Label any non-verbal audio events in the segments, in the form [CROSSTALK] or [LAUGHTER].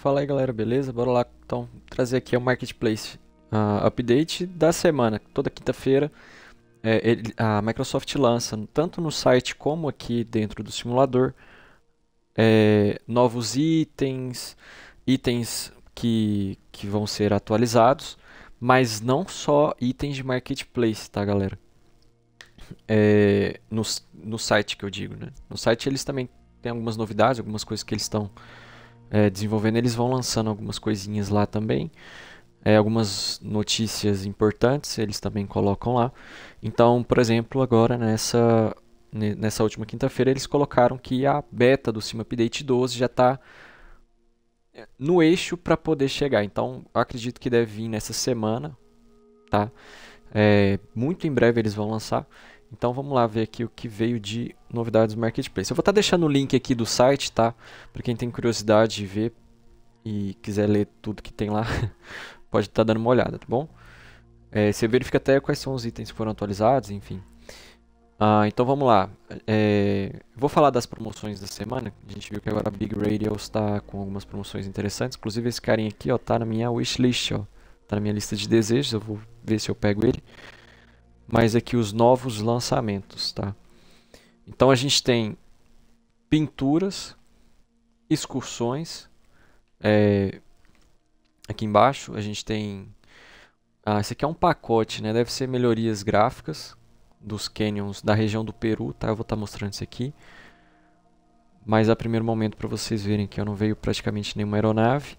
Fala aí galera, beleza? Bora lá então trazer aqui o Marketplace uh, Update da semana. Toda quinta-feira é, a Microsoft lança, tanto no site como aqui dentro do simulador, é, novos itens, itens que, que vão ser atualizados, mas não só itens de marketplace, tá galera? É, no, no site que eu digo, né? No site eles também têm algumas novidades, algumas coisas que eles estão é, desenvolvendo. Eles vão lançando algumas coisinhas lá também. É, algumas notícias importantes eles também colocam lá. Então, por exemplo, agora nessa, nessa última quinta-feira eles colocaram que a beta do Sim Update 12 já está é, no eixo para poder chegar. Então, acredito que deve vir nessa semana, tá? É, muito em breve eles vão lançar. Então vamos lá ver aqui o que veio de novidades do Marketplace. Eu vou estar tá deixando o link aqui do site, tá? Para quem tem curiosidade de ver e quiser ler tudo que tem lá, [LAUGHS] pode estar tá dando uma olhada, tá bom? É, você verifica até quais são os itens que foram atualizados, enfim. Ah, então vamos lá. É, vou falar das promoções da semana. A gente viu que agora a Big Radio está com algumas promoções interessantes. Inclusive esse carinha aqui, ó, tá na minha wishlist, ó. Tá na minha lista de desejos. Eu vou ver se eu pego ele mas aqui é os novos lançamentos, tá? Então a gente tem pinturas, excursões, é, aqui embaixo a gente tem, ah, esse aqui é um pacote, né? Deve ser melhorias gráficas dos canyons da região do Peru, tá? Eu vou estar tá mostrando isso aqui, mas a é primeiro momento para vocês verem que eu não veio praticamente nenhuma aeronave,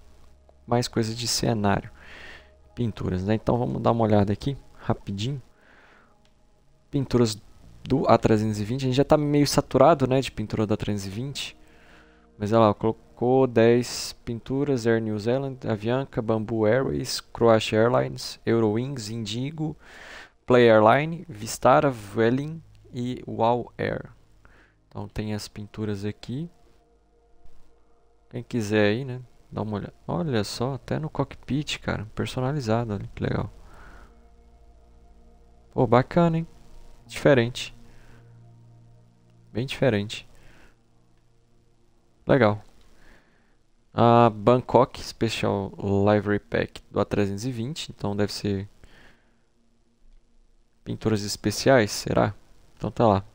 mais coisas de cenário, pinturas, né? Então vamos dar uma olhada aqui rapidinho pinturas do A320. A gente já está meio saturado né, de pintura da A320. Mas ela colocou 10 pinturas, Air New Zealand, Avianca, Bamboo Airways, Croatia Airlines, Eurowings, Indigo, Play Airline, Vistara, Vueling e Wow Air. Então tem as pinturas aqui. Quem quiser aí, né? Dá uma olhada. Olha só, até no cockpit, cara. Personalizado, que legal. Pô, bacana, hein? Diferente. Bem diferente. Legal. A Bangkok Special Library Pack do A320. Então deve ser pinturas especiais, será? Então tá lá.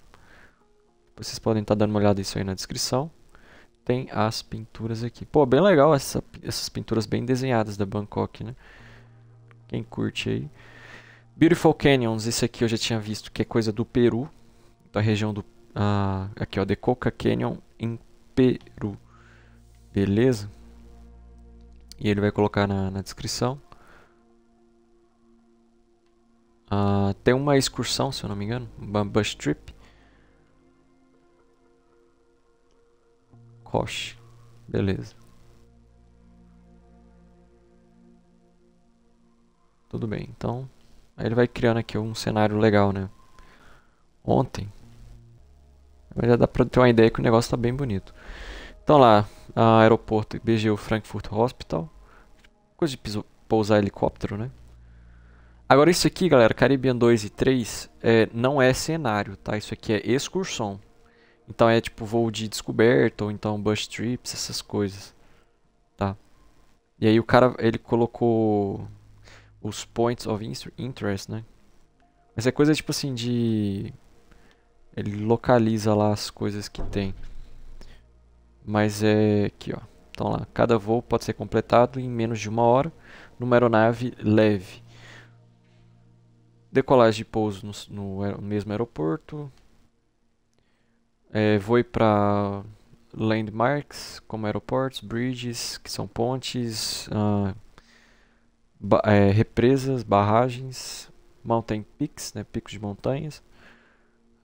Vocês podem estar tá dando uma olhada isso aí na descrição. Tem as pinturas aqui. Pô, bem legal essa, essas pinturas bem desenhadas da Bangkok, né? Quem curte aí. Beautiful Canyons, esse aqui eu já tinha visto que é coisa do Peru, da região do... Ah, aqui ó, de Coca Canyon em Peru. Beleza? E ele vai colocar na, na descrição. Ah, tem uma excursão, se eu não me engano, uma bus trip. Kosh, beleza. Tudo bem, então Aí ele vai criando aqui um cenário legal, né? Ontem. Mas já dá pra ter uma ideia que o negócio tá bem bonito. Então lá, aeroporto o Frankfurt Hospital. Coisa de piso, pousar helicóptero, né? Agora isso aqui, galera, Caribbean 2 e 3 é, não é cenário, tá? Isso aqui é excursão. Então é tipo voo de descoberta, ou então bus trips, essas coisas. Tá? E aí o cara, ele colocou os points of interest, né? Mas é coisa tipo assim de. Ele localiza lá as coisas que tem. Mas é. Aqui, ó. Então lá. Cada voo pode ser completado em menos de uma hora numa aeronave leve. Decolagem de pouso no, no mesmo aeroporto. É, voo para landmarks, como aeroportos, bridges, que são pontes. Uh, ba é, represas, barragens, mountain peaks, né, picos de montanhas,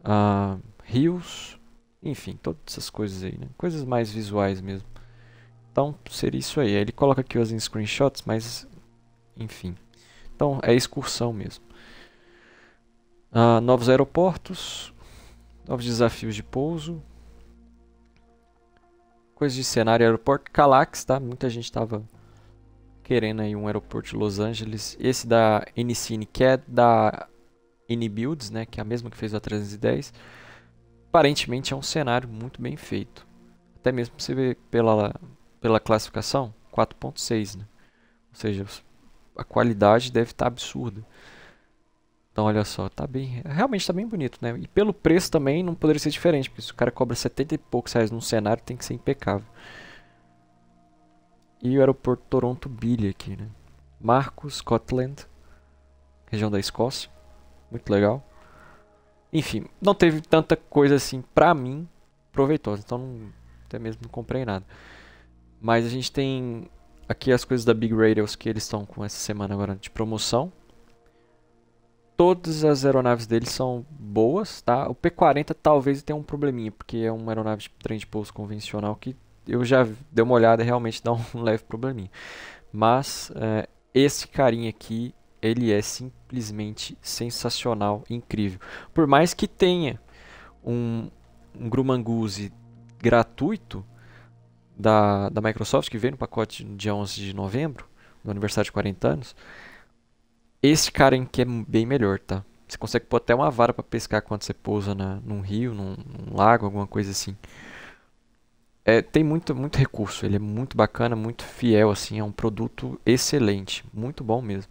ah, rios, enfim, todas essas coisas aí, né, coisas mais visuais mesmo. Então seria isso aí. Ele coloca aqui os screenshots, mas enfim. Então é excursão mesmo. Ah, novos aeroportos, novos desafios de pouso, coisas de cenário aeroporto, Calax, tá? Muita gente estava querendo aí um aeroporto de Los Angeles. Esse da NCine que é da NBuilds, né, que é a mesma que fez o A310. Aparentemente é um cenário muito bem feito. Até mesmo você vê pela, pela classificação, 4.6, né? Ou seja, a qualidade deve estar tá absurda. Então, olha só, tá bem, realmente está bem bonito, né? E pelo preço também não poderia ser diferente, porque se o cara cobra 70 e poucos reais num cenário, tem que ser impecável e o aeroporto Toronto Billy aqui, né? Marcos, Scotland, região da Escócia, muito legal. Enfim, não teve tanta coisa assim pra mim proveitosa, então não, até mesmo não comprei nada. Mas a gente tem aqui as coisas da Big Radios que eles estão com essa semana agora de promoção. Todas as aeronaves deles são boas, tá? O P-40 talvez tenha um probleminha, porque é uma aeronave de trem de pouso convencional que eu já dei uma olhada realmente dá um [LAUGHS] leve probleminha. Mas é, esse carinha aqui, ele é simplesmente sensacional, incrível. Por mais que tenha um, um Grumanguzi gratuito da, da Microsoft, que veio no pacote no dia 11 de novembro, no aniversário de 40 anos, esse cara aqui é bem melhor, tá? Você consegue pôr até uma vara para pescar quando você pousa na, num rio, num, num lago, alguma coisa assim é, tem muito, muito recurso, ele é muito bacana, muito fiel, assim, é um produto excelente, muito bom mesmo.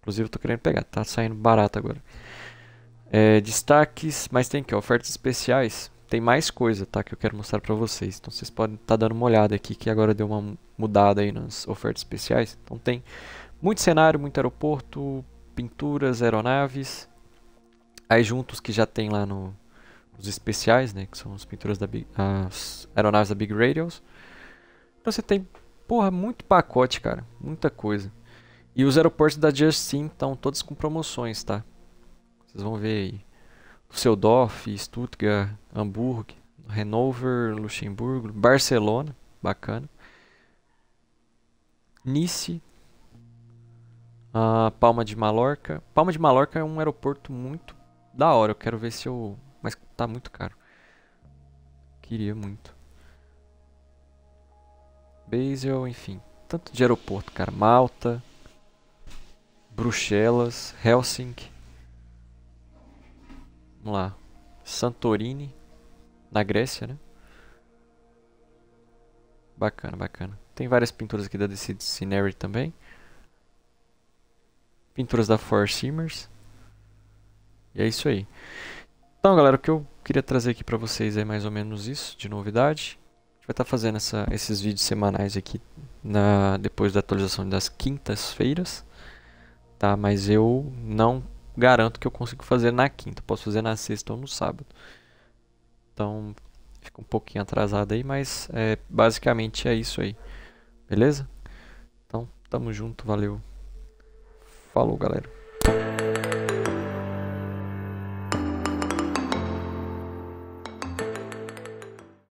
Inclusive eu tô querendo pegar, tá saindo barato agora. É, destaques, mas tem que ofertas especiais, tem mais coisa, tá, que eu quero mostrar pra vocês. Então vocês podem estar tá dando uma olhada aqui, que agora deu uma mudada aí nas ofertas especiais. Então tem muito cenário, muito aeroporto, pinturas, aeronaves, aí juntos que já tem lá no, os especiais, né, que são as pinturas da Big, as aeronaves da Big Radials. Então você tem, porra, muito pacote, cara, muita coisa. E os aeroportos da Justin estão todos com promoções, tá? Vocês vão ver aí. Düsseldorf, Stuttgart, Hamburgo, Hanover, Luxemburgo, Barcelona, bacana. Nice, a ah, Palma de Mallorca. Palma de Mallorca é um aeroporto muito da hora. Eu quero ver se eu mas tá muito caro. Queria muito. Basel, enfim. Tanto de aeroporto, cara. Malta. Bruxelas. Helsinki. Vamos lá. Santorini. Na Grécia, né? Bacana, bacana. Tem várias pinturas aqui da DC Scenery também. Pinturas da Four Simmers. E é isso aí. Então, galera, o que eu queria trazer aqui para vocês é mais ou menos isso de novidade. A gente vai estar tá fazendo essa, esses vídeos semanais aqui na, depois da atualização das quintas-feiras, tá? Mas eu não garanto que eu consigo fazer na quinta, posso fazer na sexta ou no sábado. Então, fica um pouquinho atrasado aí, mas é, basicamente é isso aí, beleza? Então, tamo junto, valeu. Falou, galera.